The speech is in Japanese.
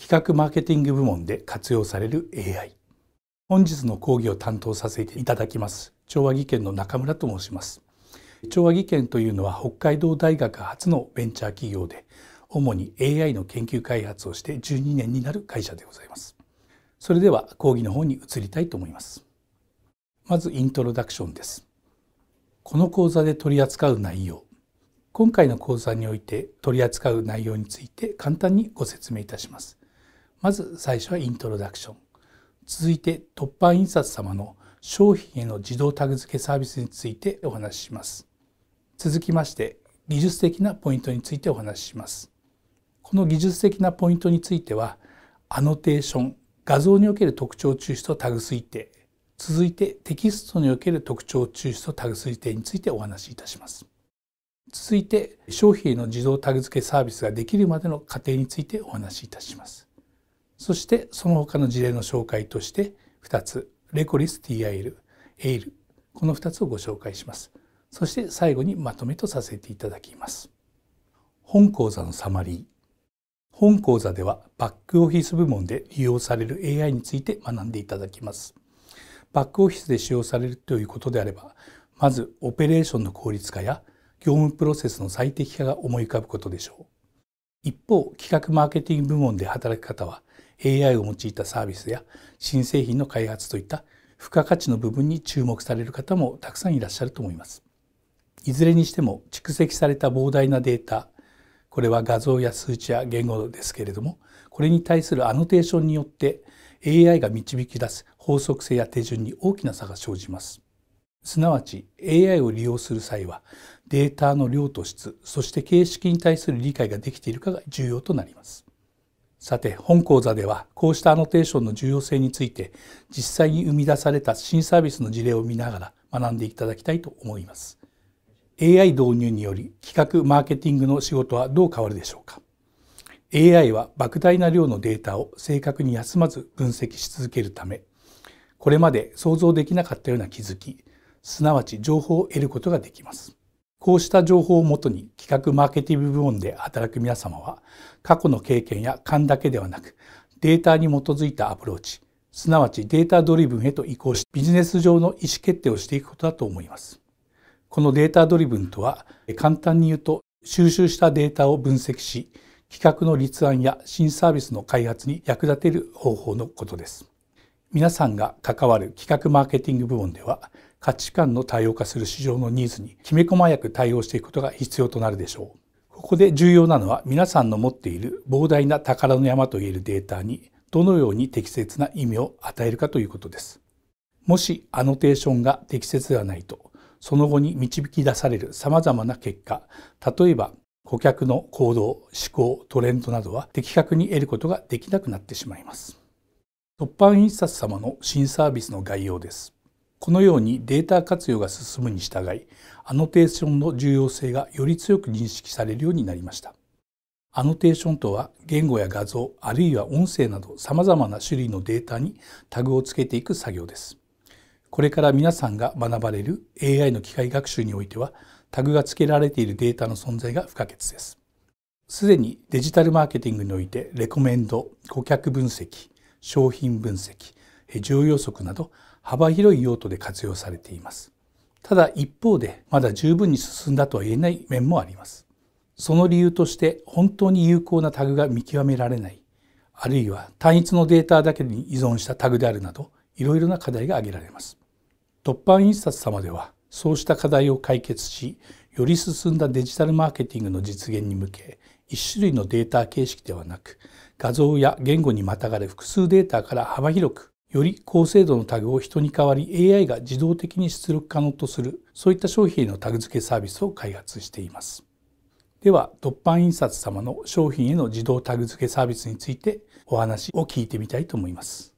企画マーケティング部門で活用される AI 本日の講義を担当させていただきます調和技研の中村と申します調和技研というのは北海道大学初のベンチャー企業で主に AI の研究開発をして12年になる会社でございますそれでは講義の方に移りたいと思いますまずイントロダクションですこの講座で取り扱う内容今回の講座において取り扱う内容について簡単にご説明いたしますまず最初はイントロダクション続いて突破印刷様の商品への自動タグ付けサービスについてお話しします続きまして技術的なポイントについてお話ししますこの技術的なポイントについてはアノテーション画像における特徴抽出とタグ推定続いてテキストにおける特徴抽出とタグ推定についてお話しいたします続いて商品への自動タグ付けサービスができるまでの過程についてお話しいたしますそしてその他の事例の紹介として2つレコリス TIL エイルこの2つをご紹介しますそして最後にまとめとさせていただきます本講座のサマリー本講座ではバックオフィス部門で利用される AI について学んでいただきますバックオフィスで使用されるということであればまずオペレーションの効率化や業務プロセスの最適化が思い浮かぶことでしょう一方企画マーケティング部門で働く方は AI を用いたサービスや新製品の開発といった付加価値の部分に注目される方もたくさんいらっしゃると思います。いずれにしても蓄積された膨大なデータこれは画像や数値や言語ですけれどもこれに対するアノテーションによって AI が導き出す法則性や手順に大きな差が生じます。すなわち AI を利用する際はデータの量と質そして形式に対する理解ができているかが重要となりますさて本講座ではこうしたアノテーションの重要性について実際に生み出された新サービスの事例を見ながら学んでいただきたいと思います AI 導入により企画マーケティングの仕事はどう変わるでしょうか AI は莫大な量のデータを正確に休まず分析し続けるためこれまで想像できなかったような気づきすなわち情報を得ることができます。こうした情報をもとに企画マーケティング部門で働く皆様は過去の経験や勘だけではなくデータに基づいたアプローチすなわちデータドリブンへと移行しビジネス上の意思決定をしていくことだと思います。このデータドリブンとは簡単に言うと収集したデータを分析し企画の立案や新サービスの開発に役立てる方法のことです。皆さんが関わる企画マーケティング部門では価値観の多様化する市場のニーズにきめ細やく対応していくことが必要となるでしょう。ここで重要なのは皆さんの持っている膨大な宝の山といえるデータにどのように適切な意味を与えるかということです。もしアノテーションが適切ではないと、その後に導き出される様々な結果、例えば顧客の行動、思考、トレンドなどは的確に得ることができなくなってしまいます。凸版印刷様の新サービスの概要です。このようにデータ活用が進むに従い、アノテーションの重要性がより強く認識されるようになりました。アノテーションとは言語や画像、あるいは音声など様々な種類のデータにタグをつけていく作業です。これから皆さんが学ばれる AI の機械学習においては、タグがつけられているデータの存在が不可欠です。すでにデジタルマーケティングにおいてレコメンド、顧客分析、商品分析需要予測など幅広い用途で活用されていますただ一方でまだ十分に進んだとは言えない面もありますその理由として本当に有効なタグが見極められないあるいは単一のデータだけに依存したタグであるなどいろいろな課題が挙げられます突版印刷様ではそうした課題を解決しより進んだデジタルマーケティングの実現に向け一種類のデータ形式ではなく画像や言語にまたがる複数データから幅広くより高精度のタグを人に代わり AI が自動的に出力可能とするそういった商品へのタグ付けサービスを開発していますでは突版印刷様の商品への自動タグ付けサービスについてお話を聞いてみたいと思います